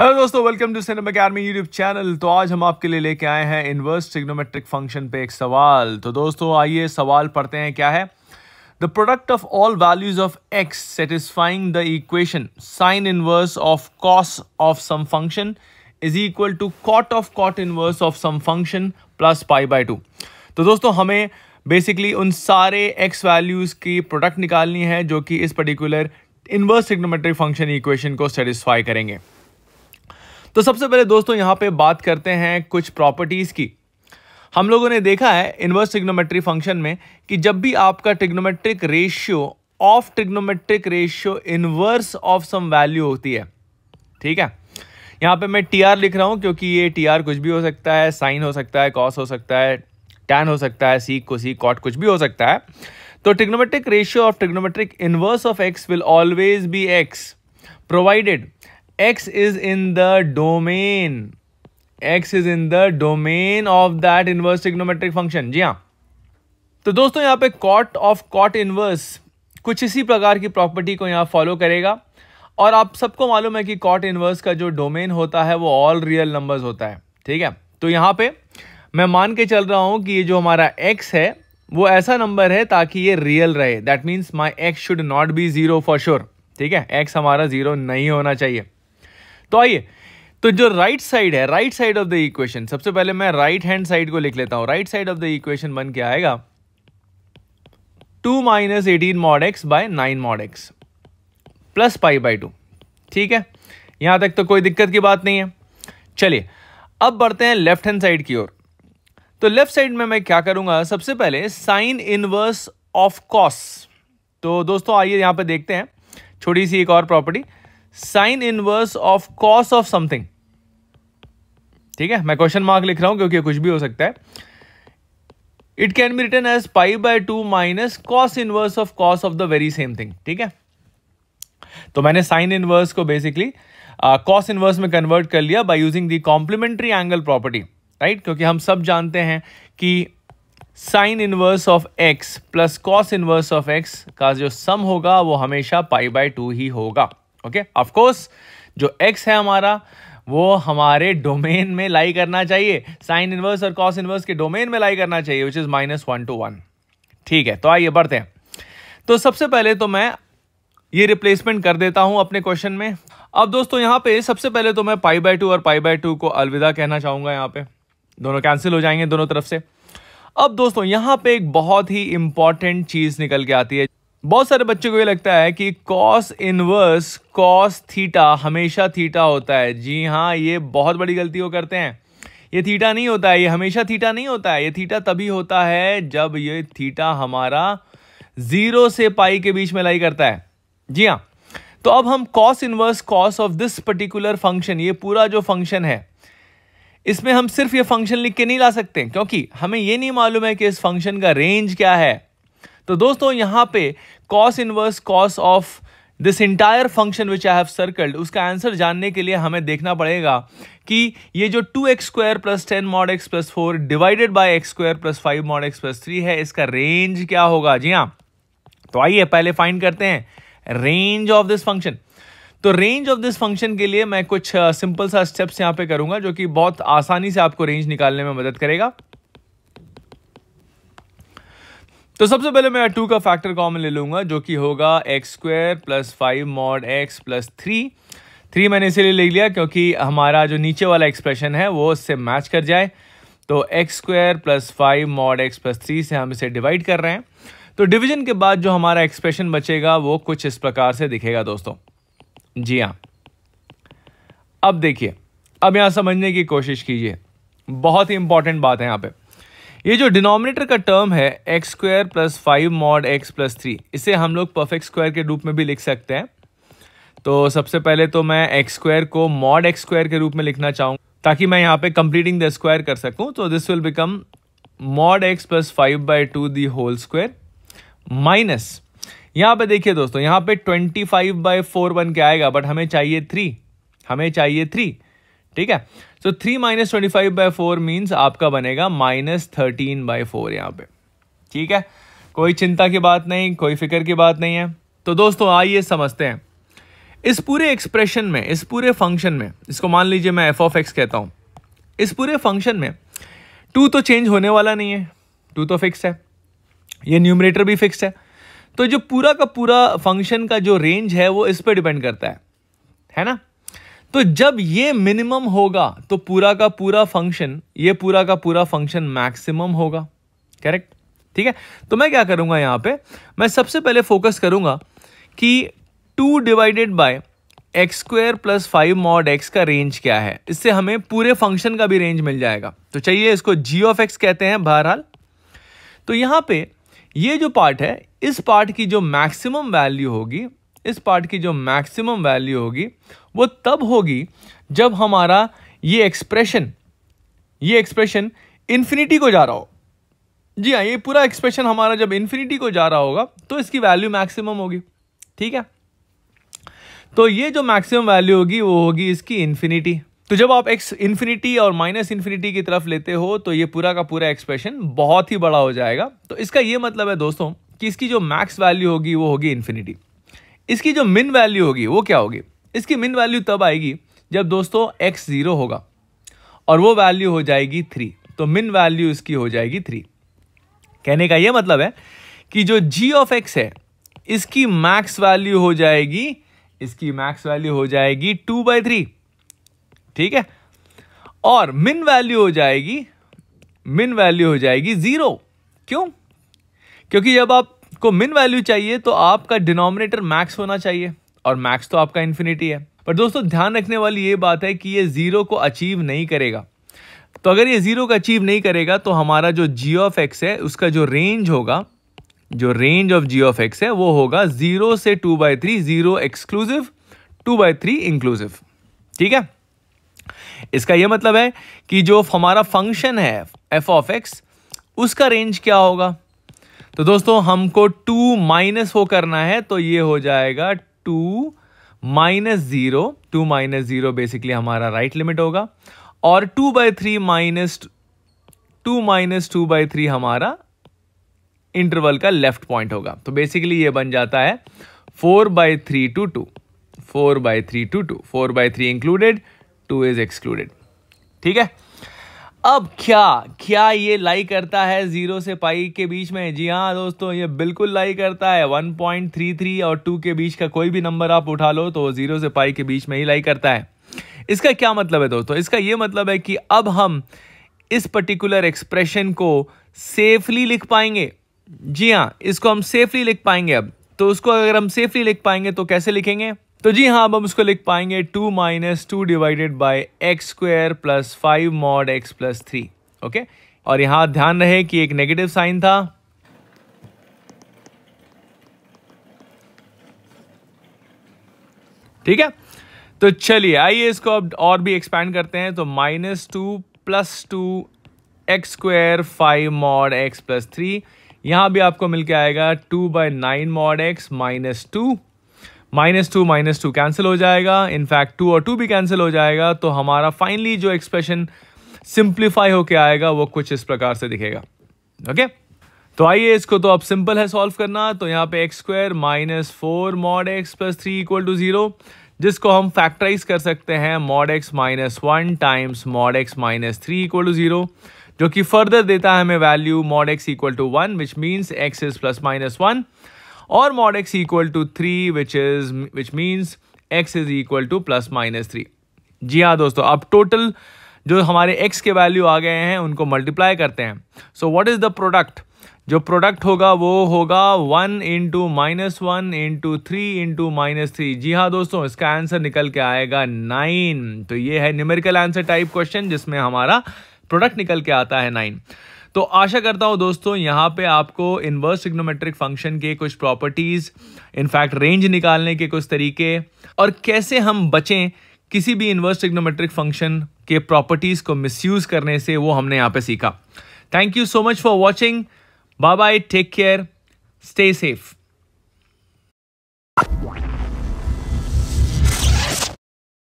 Hello दोस्तों welcome to cinema academy YouTube channel तो आज हम आपके लिए लेके आए हैं इनवर्स ट्रिग्नोमेट्रिक फंक्शन पे एक सवाल तो दोस्तों आइए सवाल पढ़ते हैं क्या है the product of all values of x satisfying the equation sine inverse of cos of some function is equal to cot of cot inverse of some function plus pi by two तो दोस्तों हमें basically उन सारे x values की product निकालनी है जो कि इस particular inverse trigonometric function equation को सेटिस्फाई करेंगे तो सबसे पहले दोस्तों यहां पे बात करते हैं कुछ प्रॉपर्टीज़ की हम लोगों ने देखा है इन्वर्स टिग्नोमेट्री फंक्शन में कि जब भी आपका trigonometric ratio of trigonometric ratio inverse of some value होती है ठीक है यहां पे मैं टी आर लिख रहा हूं क्योंकि ये टी आर कुछ भी हो सकता है साइन हो सकता है कॉस हो सकता है टैन हो सकता है सी को सी कॉट कुछ भी हो सकता है तो trigonometric ratio of trigonometric inverse of x will always be x provided x is in the domain x is in the domain of that inverse trigonometric function जी हाँ तो दोस्तों यहाँ पे cot of cot inverse कुछ इसी प्रकार की प्रॉपर्टी को यहाँ फॉलो करेगा और आप सबको मालूम है कि cot इनवर्स का जो डोमेन होता है वो ऑल रियल नंबर्स होता है ठीक है तो यहाँ पे मैं मान के चल रहा हूं कि ये जो हमारा x है वो ऐसा नंबर है ताकि ये रियल रहे that means my x should not be zero for sure ठीक है एक्स हमारा जीरो नहीं होना चाहिए तो आइए तो जो राइट साइड है right side of the equation सबसे पहले मैं राइट हैंड साइड को लिख लेता हूं right side of the equation बन के आएगा two minus eighteen mod x by nine mod x plus pi by two ठीक है यहां तक तो कोई दिक्कत की बात नहीं है चलिए अब बढ़ते हैं लेफ्ट हैंड साइड की ओर तो लेफ्ट साइड में मैं क्या करूंगा सबसे पहले साइन इनवर्स ऑफ कॉस तो दोस्तों आइए यहां पर देखते हैं छोटी सी एक और property sine inverse of cos of something ठीक है मैं क्वेश्चन मार्क लिख रहा हूं क्योंकि कुछ भी हो सकता है it can be written as pi by two minus cos inverse of cos of the very same thing ठीक है तो मैंने साइन इनवर्स को बेसिकली कॉस इनवर्स में कन्वर्ट कर लिया by using the complementary angle property right क्योंकि हम सब जानते हैं कि sine inverse of x plus cos inverse of x का जो सम होगा वो हमेशा पाई बाय टू ही होगा ओके ऑफकोर्स जो एक्स है हमारा वो हमारे डोमेन में लाई करना चाहिए साइन इनवर्स और कॉस इनवर्स के डोमेन में लाई करना चाहिए which is minus one to one ठीक है तो आइए बढ़ते हैं तो सबसे पहले तो मैं ये रिप्लेसमेंट कर देता हूं अपने क्वेश्चन में अब दोस्तों यहां पे सबसे पहले तो मैं पाई बाय टू और पाई बाय टू को अलविदा कहना चाहूंगा यहां पे दोनों कैंसिल हो जाएंगे दोनों तरफ से अब दोस्तों यहां पे एक बहुत ही इंपॉर्टेंट चीज निकल के आती है बहुत सारे बच्चों को ये लगता है कि कॉस इनवर्स कॉस थीटा हमेशा थीटा होता है जी हाँ ये बहुत बड़ी गलती वो करते हैं ये थीटा नहीं होता है ये हमेशा थीटा नहीं होता है ये थीटा तभी होता है जब ये थीटा हमारा जीरो से पाई के बीच में लाई करता है जी हाँ तो अब हम cos inverse cos of this particular function ये पूरा जो फंक्शन है इसमें हम सिर्फ ये फंक्शन लिख के नहीं ला सकते क्योंकि हमें ये नहीं मालूम है कि इस फंक्शन का रेंज क्या है तो दोस्तों यहां पे cos inverse cos of this entire function which I have circled उसका आंसर जानने के लिए हमें देखना पड़ेगा कि ये जो two x square plus ten mod x plus four divided by x square plus five mod x plus three है इसका रेंज क्या होगा जी हाँ तो आइए पहले फाइंड करते हैं रेंज ऑफ दिस फंक्शन तो रेंज ऑफ दिस फंक्शन के लिए मैं कुछ सिंपल uh, सा स्टेप्स यहाँ पे करूंगा जो कि बहुत आसानी से आपको रेंज निकालने में मदद करेगा तो सबसे पहले मैं टू का फैक्टर कॉमन ले लूंगा जो कि होगा x square plus five mod x plus three three मैंने इसीलिए ले लिया क्योंकि हमारा जो नीचे वाला एक्सप्रेशन है वो उससे मैच कर जाए तो x square plus five mod x plus three से हम इसे डिवाइड कर रहे हैं तो डिवीजन के बाद जो हमारा एक्सप्रेशन बचेगा वो कुछ इस प्रकार से दिखेगा दोस्तों जी हाँ अब देखिए अब यहाँ समझने की कोशिश कीजिए बहुत ही इंपॉर्टेंट बात है यहाँ पर ये जो डिनोमिनेटर का टर्म है x square plus five mod x plus three इसे हम लोग परफेक्ट स्क्वायर के रूप में भी लिख सकते हैं तो सबसे पहले तो मैं एक्स स्क्वायर को मॉड एक्स स्क्वायर के रूप में लिखना चाहूंगा ताकि मैं यहाँ पे कंप्लीटिंग द स्क्वायर कर सकूँ तो this will become mod x plus five by two the whole square minus यहाँ पे देखिए दोस्तों यहाँ पे ट्वेंटी फाइव बाई फोर बन के आएगा बट हमें चाहिए थ्री हमें चाहिए थ्री ठीक है so three minus twenty five by four means आपका बनेगा माइनस थर्टीन बाई फोर यहाँ पे ठीक है कोई चिंता की बात नहीं कोई फिक्र की बात नहीं है तो दोस्तों आइए समझते हैं इस पूरे एक्सप्रेशन में इस पूरे फंक्शन में इसको मान लीजिए मैं एफ ऑफ एक्स कहता हूँ इस पूरे फंक्शन में टू तो चेंज होने वाला नहीं है टू तो फिक्स है ये न्यूमरेटर भी फिक्स है तो जो पूरा का पूरा फंक्शन का जो रेंज है वो इस पर डिपेंड करता है है ना तो जब ये मिनिमम होगा तो पूरा का पूरा फंक्शन ये पूरा का पूरा फंक्शन मैक्सिमम होगा करेक्ट ठीक है तो मैं क्या करूंगा यहां पे मैं सबसे पहले फोकस करूंगा कि two divided by x square plus five mod x का रेंज क्या है इससे हमें पूरे फंक्शन का भी रेंज मिल जाएगा तो चाहिए इसको जी ऑफ एक्स कहते हैं बहरहाल तो यहां पे ये जो पार्ट है इस पार्ट की जो मैक्सिमम वैल्यू होगी इस पार्ट की जो मैक्सिमम वैल्यू होगी वो तब होगी जब हमारा ये एक्सप्रेशन ये एक्सप्रेशन इन्फिनिटी को जा रहा हो जी हाँ ये पूरा एक्सप्रेशन हमारा जब इन्फिनिटी को जा रहा होगा तो इसकी वैल्यू मैक्सिमम होगी ठीक है तो ये जो मैक्सिमम वैल्यू होगी वो होगी इसकी इन्फिनिटी तो जब आप एक्स इन्फिनिटी और माइनस इन्फिनिटी की तरफ लेते हो तो ये पूरा का पूरा एक्सप्रेशन बहुत ही बड़ा हो जाएगा तो इसका ये मतलब है दोस्तों कि इसकी जो मैक्स वैल्यू होगी वो होगी इन्फिनिटी इसकी जो मिन वैल्यू होगी वो क्या होगी इसकी मिन वैल्यू तब आएगी जब दोस्तों एक्स ज़ीरो होगा और वो वैल्यू हो जाएगी थ्री तो मिन वैल्यू इसकी हो जाएगी थ्री कहने का ये मतलब है कि जो जी ऑफ एक्स है इसकी मैक्स वैल्यू हो जाएगी इसकी मैक्स वैल्यू हो जाएगी टू बाई थ्री ठीक है और मिन वैल्यू हो जाएगी मिन वैल्यू हो जाएगी जीरो क्यों क्योंकि जब आपको मिन वैल्यू चाहिए तो आपका डिनोमिनेटर मैक्स होना चाहिए और मैक्स तो आपका इन्फिनिटी है पर दोस्तों ध्यान रखने वाली ये बात है कि ये ज़ीरो को अचीव नहीं करेगा तो अगर ये ज़ीरो को अचीव नहीं करेगा तो हमारा जो जी ऑफ एक्स है उसका जो रेंज होगा जो range of G of x है वो होगा ज़ीरो से two by three zero exclusive two by three inclusive ठीक है इसका ये मतलब है कि जो हमारा फंक्शन है एफ ऑफ एक्स उसका रेंज क्या होगा तो दोस्तों हमको टू माइनस वो करना है तो ये हो जाएगा two minus zero two minus zero basically हमारा राइट लिमिट होगा और two by three minus two minus two by three हमारा इंटरवल का लेफ्ट पॉइंट होगा तो बेसिकली ये बन जाता है four by three two two four by three two two four by three included two is excluded ठीक है अब क्या क्या ये लाई करता है जीरो से पाई के बीच में जी हाँ दोस्तों ये बिल्कुल लाई करता है 1.33 और 2 के बीच का कोई भी नंबर आप उठा लो तो जीरो से पाई के बीच में ही लाई करता है इसका क्या मतलब है दोस्तों इसका ये मतलब है कि अब हम इस पर्टिकुलर एक्सप्रेशन को सेफली लिख पाएंगे जी हाँ इसको हम सेफली लिख पाएंगे अब तो उसको अगर हम सेफली लिख पाएंगे तो कैसे लिखेंगे तो जी हाँ अब हम उसको लिख पाएंगे two minus two divided by x square plus five mod x plus three okay और यहाँ ध्यान रहे कि एक नेगेटिव साइन था ठीक है तो चलिए आइए इसको अब और भी एक्सपैंड करते हैं तो minus two plus two x square five mod x plus three यहाँ भी आपको मिलकर आएगा two by nine mod x minus two minus two minus two cancel हो जाएगा इनफैक्ट टू और टू भी कैंसिल हो जाएगा तो हमारा फाइनली जो एक्सप्रेशन सिंप्लीफाई होके आएगा वो कुछ इस प्रकार से दिखेगा ओके okay? तो आइए इसको तो अब सिंपल है सॉल्व करना तो यहाँ पे x square minus four mod x plus three equal to zero जिसको हम फैक्टराइज कर सकते हैं mod x minus one times mod x minus three equal to zero जो कि फर्दर देता है हमें value mod x equal to one which means x is plus minus one और mod x equal to three which is which means x is equal to plus minus three जी हाँ दोस्तों अब टोटल जो हमारे x के value आ गए हैं उनको मल्टीप्लाई करते हैं so what is the product जो प्रोडक्ट होगा वो होगा one into minus one into three into minus three जी हाँ दोस्तों इसका आंसर निकल के आएगा नाइन तो ये है न्यूमेरिकल आंसर टाइप क्वेश्चन जिसमें हमारा प्रोडक्ट निकल के आता है नाइन तो आशा करता हूं दोस्तों यहां पे आपको इन्वर्स सिग्नोमेट्रिक फंक्शन के कुछ प्रॉपर्टीज इनफैक्ट रेंज निकालने के कुछ तरीके और कैसे हम बचें किसी भी इन्वर्स सिग्नोमेट्रिक फंक्शन के प्रॉपर्टीज को मिसयूज करने से वो हमने यहाँ पे सीखा thank you so much for watching bye bye take care stay safe